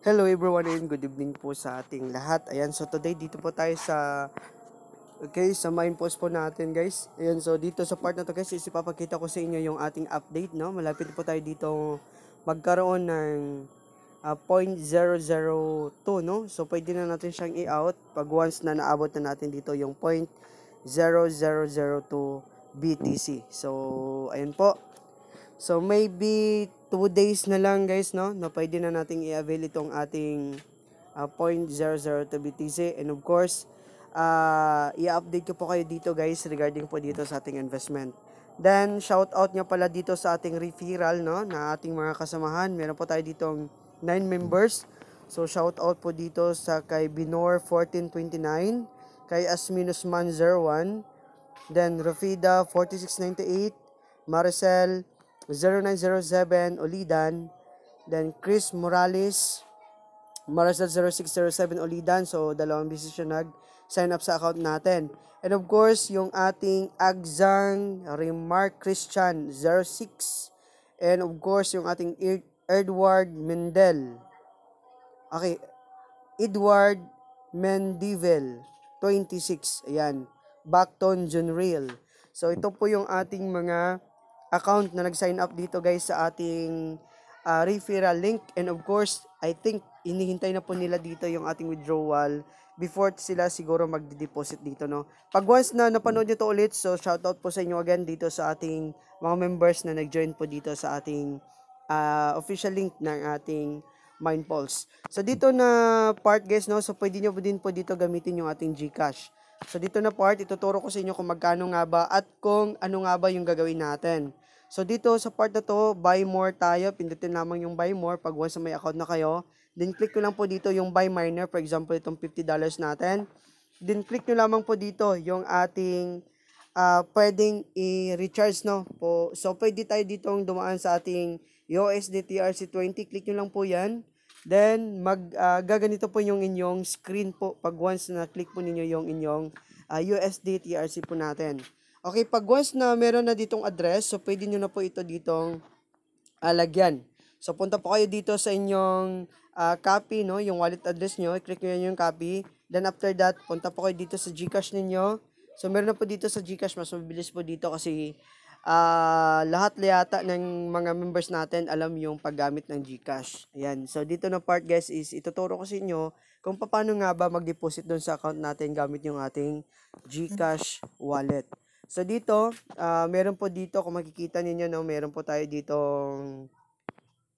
Hello everyone and good evening po sa ating lahat. Ayan, so today dito po tayo sa Okay, sa main post po natin guys. Ayan, so dito sa part na to guys, is ipapakita ko sa inyo yung ating update, no? Malapit po tayo dito magkaroon ng uh, ah, 0.002, no? So pwede na natin siyang i-out pag once na naabot na natin dito yung 0.0002 BTC. So, ayan po. So maybe two days na lang guys no na pwede na nating i-avail itong ating uh, 0.002 BTC and of course uh, i-update ko po kayo dito guys regarding po dito sa ating investment then shout out niya pala dito sa ating referral no na ating mga kasamahan meron po tayo ditong 9 members so shout out po dito sa kay Binor 1429 kay Asminusman 01 then Rafida 4698 Maricel 0907 Olidan. Then Chris Morales, Marasal 0607 Olidan. So, dalawang business siya nag-sign up sa account natin. And of course, yung ating Agzang Remark Christian 06. And of course, yung ating Edward Mendel. Okay, Edward Mendivel 26. Ayan, Backton Real So, ito po yung ating mga account na nag-sign up dito guys sa ating uh, referral link and of course I think inihintay na po nila dito yung ating withdrawal before sila siguro magde-deposit dito no. Pag once na napanood nyo to ulit so shout out po sa inyo again dito sa ating mga members na nag-join po dito sa ating uh, official link ng ating Mindpulse. So dito na part guys no so pwede nyo po din po dito gamitin yung ating GCash. So dito na part, ituturo ko sa inyo kung magkano nga ba at kung ano nga ba yung gagawin natin. So dito sa part na to, buy more tayo. Pindutin lamang yung buy more pag once may account na kayo. Then click ko lang po dito yung buy miner. For example, itong $50 natin. Then click nyo lamang po dito yung ating uh, pwedeng i-recharge no So pwede tayo ditong dumaan sa ating USDT RC20. Click nyo lang po yan. Then, mag, uh, gaganito po yung inyong screen po pag once na click po ninyo yung inyong uh, ah, USD TRC po natin. Okay, pag once na meron na ditong address, so pwede nyo na po ito ditong alagyan. Ah, so, punta po kayo dito sa inyong uh, copy, no? yung wallet address nyo. I-click nyo yung copy. Then, after that, punta po kayo dito sa Gcash ninyo. So, meron na po dito sa Gcash. Mas mabilis po dito kasi uh, lahat yata ng mga members natin alam yung paggamit ng GCash. Ayan. So, dito na part guys is ituturo ko sa inyo kung paano nga ba mag-deposit doon sa account natin gamit yung ating GCash wallet. So, dito, uh, meron po dito, kung makikita ninyo, no, meron po tayo dito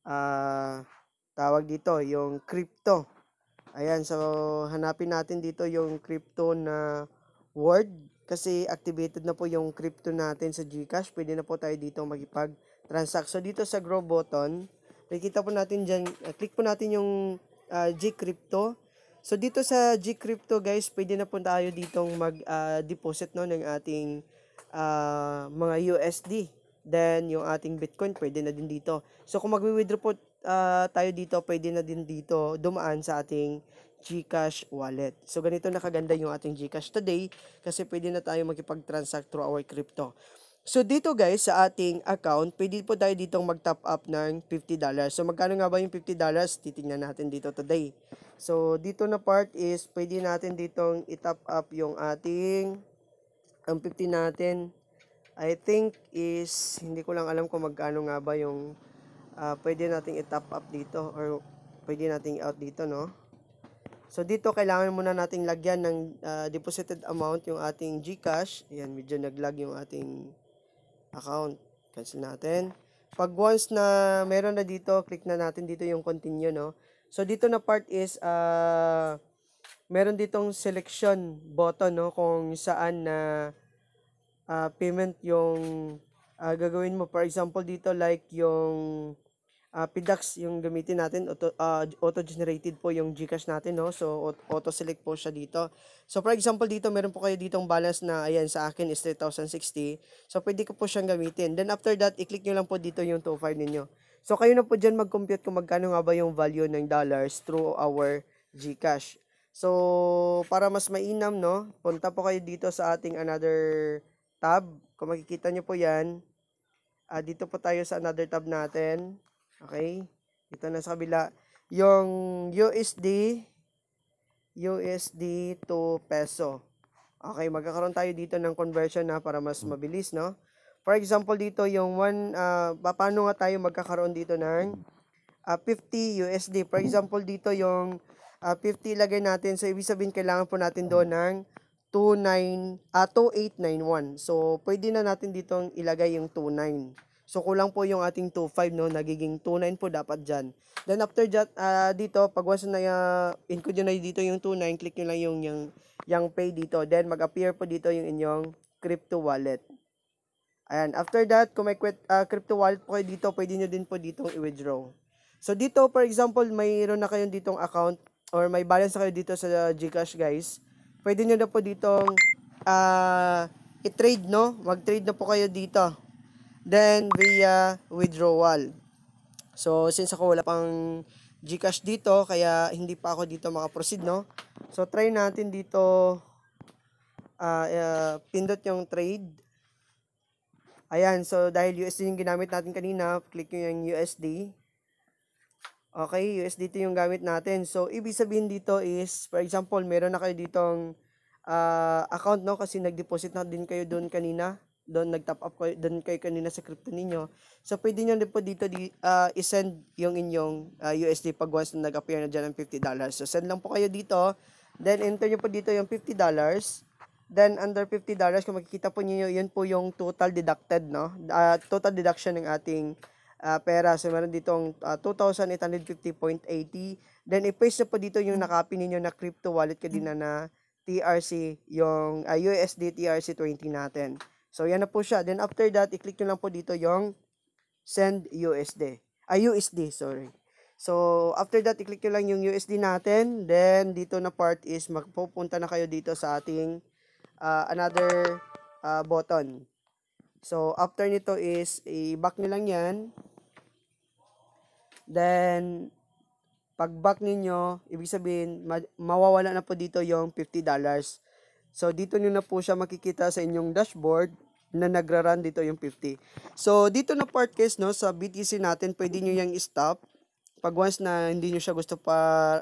uh, ah, tawag dito, yung crypto. Ayan, so hanapin natin dito yung crypto na word kasi activated na po yung crypto natin sa GCash. Pwede na po tayo dito magipag-transact. So, dito sa grow button, nakikita po natin dyan, uh, click po natin yung uh, G-Crypto. So, dito sa G-Crypto, guys, pwede na po tayo dito mag-deposit ah, uh, no, ng ating uh, mga USD. Then, yung ating Bitcoin, pwede na din dito. So, kung mag-withdraw po uh, tayo dito, pwede na din dito dumaan sa ating GCash wallet. So, ganito nakaganda yung ating GCash today kasi pwede na tayo makipag-transact through our crypto. So, dito guys, sa ating account, pwede po tayo dito mag-top up ng $50. So, magkano nga ba yung $50? Titingnan natin dito today. So, dito na part is, pwede natin ditong i-top up yung ating, ang 50 natin, I think is, hindi ko lang alam kung magkano nga ba yung, uh, pwede nating i-top up dito or pwede nating out dito, no? So dito kailangan muna nating lagyan ng uh, deposited amount yung ating GCash. Ayan, medyo nag-log yung ating account. Cancel natin. Pag once na meron na dito, click na natin dito yung continue, no? So dito na part is uh, meron ditong selection button, no? Kung saan na uh, payment yung uh, gagawin mo. For example, dito like yung uh, ah, PDAX yung gamitin natin. Auto, uh, auto-generated po yung Gcash natin, no? So, auto-select po siya dito. So, for example, dito, meron po kayo ditong balance na, ayan, sa akin is 3,060. So, pwede ko po siyang gamitin. Then, after that, i-click nyo lang po dito yung 25 ninyo. So, kayo na po dyan mag-compute kung magkano nga ba yung value ng dollars through our Gcash. So, para mas mainam, no? Punta po kayo dito sa ating another tab. Kung makikita nyo po yan, uh, dito po tayo sa another tab natin. Okay? Dito na sa kabila. Yung USD, USD to peso. Okay, magkakaroon tayo dito ng conversion na para mas mabilis, no? For example, dito yung one, uh, paano nga tayo magkakaroon dito ng uh, ah, 50 USD. For example, dito yung uh, ah, 50 lagay natin. So, ibig sabihin, kailangan po natin doon ng 29, uh, 2891. So, pwede na natin dito ilagay yung 29. So kulang po yung ating 2.5 no, nagiging 2.9 po dapat dyan. Then after that, uh, ah, dito, pag was na uh, ah, include nyo na dito yung 2.9, click nyo lang yung, yung, yung pay dito. Then mag-appear po dito yung inyong crypto wallet. Ayan, after that, kung may uh, crypto wallet po kayo dito, pwede nyo din po dito i-withdraw. So dito, for example, mayroon na kayong ditong account or may balance na kayo dito sa GCash guys. Pwede nyo na po ditong uh, i-trade, no? Mag-trade na po kayo dito. Then, via withdrawal. So, since ako wala pang Gcash dito, kaya hindi pa ako dito makaproceed, no? So, try natin dito, uh, uh, pindot yung trade. Ayan, so dahil USD yung ginamit natin kanina, click nyo yung USD. Okay, USD USDT yung gamit natin. So, ibig sabihin dito is, for example, meron na kayo ditong uh, account, no? Kasi nag-deposit na din kayo doon kanina doon nag-top up ko doon kayo kanina sa crypto ninyo. So pwede niyo din po dito di, uh, i-send yung inyong uh, ah, USD pag once na nag-appear na diyan ng $50. So send lang po kayo dito. Then enter niyo po dito yung $50. Then under $50 kung makikita po niyo yun po yung total deducted no. Uh, total deduction ng ating uh, pera. So meron ditong uh, 2,850.80. Then i-paste niyo po dito yung nakapi ninyo na crypto wallet kanina na TRC, yung uh, USD TRC 20 natin. So, yan na po siya. Then, after that, i-click nyo lang po dito yung send USD. Ah, USD, sorry. So, after that, i-click nyo lang yung USD natin. Then, dito na part is magpupunta na kayo dito sa ating uh, another uh, button. So, after nito is, i-back nyo lang yan. Then, pag back ninyo, ibig sabihin, ma mawawala na po dito yung $50. So, dito nyo na po siya makikita sa inyong dashboard na nagra-run dito yung 50. So, dito na part case, no, sa BTC natin, pwede nyo yung stop. Pag once na hindi nyo siya gusto pa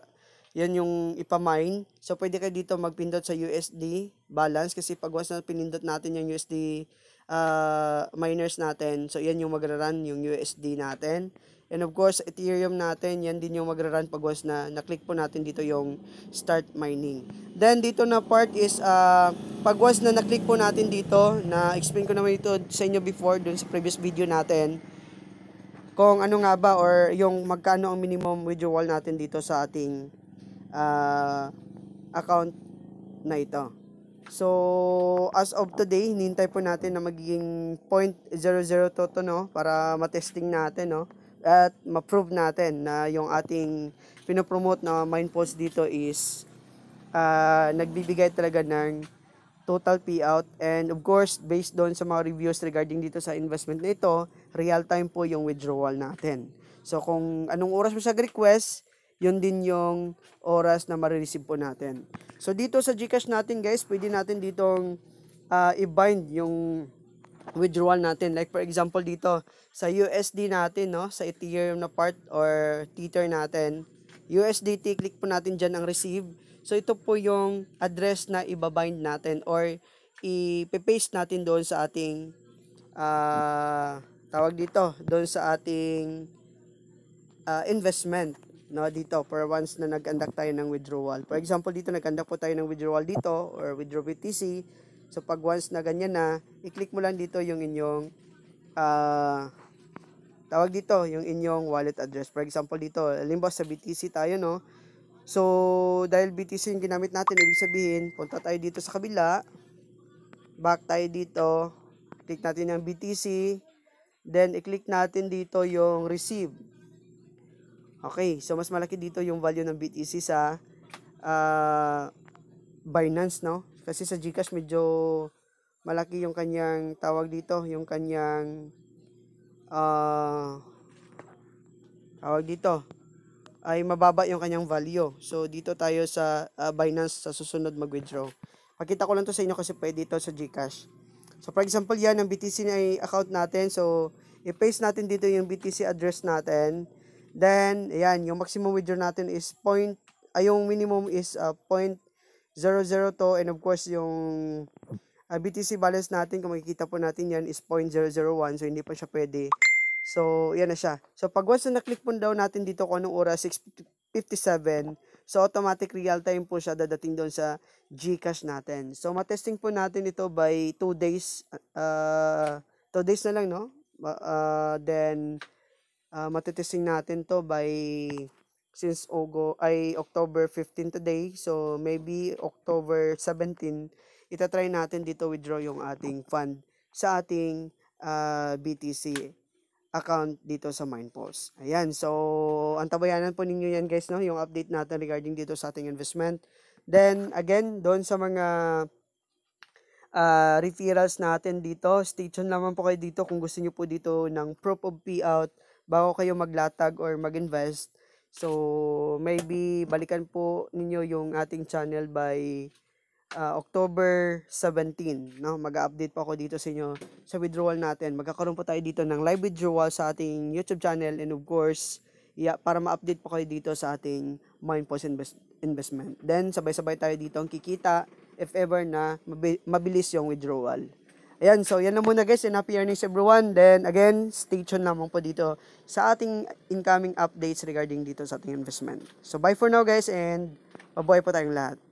yan yung ipamine. So, pwede kayo dito magpindot sa USD balance kasi pag once na pinindot natin yung USD uh, ah, miners natin, so yan yung magra-run yung USD natin. And of course, Ethereum natin, yan din yung magra-run pag once na na-click po natin dito yung start mining. Then dito na part is uh, pag once na na-click po natin dito, na explain ko naman ito sa inyo before dun sa previous video natin kung ano nga ba or yung magkano ang minimum withdrawal natin dito sa ating uh, account na ito. So, as of today, hinintay po natin na magiging 0.00 to, no, para matesting natin, no at ma-prove natin na yung ating pinopromote na mindfulness dito is uh, nagbibigay talaga ng total payout and of course based doon sa mga reviews regarding dito sa investment na ito, real time po yung withdrawal natin. So kung anong oras mo siya request, yun din yung oras na marireceive po natin. So dito sa GCash natin guys, pwede natin ditong uh, i-bind yung withdrawal natin. Like for example dito, sa USD natin, no, sa Ethereum na part or Tether natin, USDT, click po natin dyan ang receive. So ito po yung address na ibabind natin or i-paste natin doon sa ating uh, tawag dito, doon sa ating uh, investment no dito for once na nag andak tayo ng withdrawal. For example, dito nag andak po tayo ng withdrawal dito or withdraw BTC So pag once na ganyan na, i-click mo lang dito yung inyong uh, tawag dito, yung inyong wallet address. For example dito, halimbawa sa BTC tayo no. So dahil BTC yung ginamit natin, ibig sabihin, punta tayo dito sa kabila. Back tayo dito. Click natin yung BTC. Then i-click natin dito yung receive. Okay, so mas malaki dito yung value ng BTC sa uh, Binance, no? Kasi sa Gcash medyo malaki yung kanyang tawag dito, yung kanyang uh, tawag dito ay mababa yung kanyang value. So dito tayo sa uh, Binance sa susunod mag-withdraw. Pakita ko lang to sa inyo kasi pwede dito sa GCash. So for example yan, ang BTC na account natin. So i-paste natin dito yung BTC address natin. Then, ayan, yung maximum withdraw natin is point, ay yung minimum is uh, point to and of course yung uh, ah, BTC balance natin kung makikita po natin yan is 0.001 so hindi pa siya pwede. So yan na siya. So pag once na na-click po daw natin dito kung anong oras 6.57 so automatic real time po siya dadating doon sa GCash natin. So matesting po natin ito by 2 days uh, ah, 2 days na lang no? Uh, then uh, matitesting natin to by since Ogo ay October 15 today. So maybe October 17 itatry natin dito withdraw yung ating fund sa ating uh, ah, BTC account dito sa Mindpost. Ayan, so antabayanan po ninyo yan guys, no? yung update natin regarding dito sa ating investment. Then again, doon sa mga uh, referrals natin dito, stay tuned naman po kayo dito kung gusto niyo po dito ng proof of payout bago kayo maglatag or mag-invest So, maybe balikan po ninyo yung ating channel by uh, October 17. No? Mag-update po ako dito sa inyo sa withdrawal natin. Magkakaroon po tayo dito ng live withdrawal sa ating YouTube channel and of course, yeah, para ma-update po kayo dito sa ating Mindpost invest investment. Then, sabay-sabay tayo dito ang kikita if ever na mabilis yung withdrawal. Ayan, so yan na muna guys and happy earnings everyone. Then again, stay tuned lamang po dito sa ating incoming updates regarding dito sa ating investment. So bye for now guys and mabuhay po tayong lahat.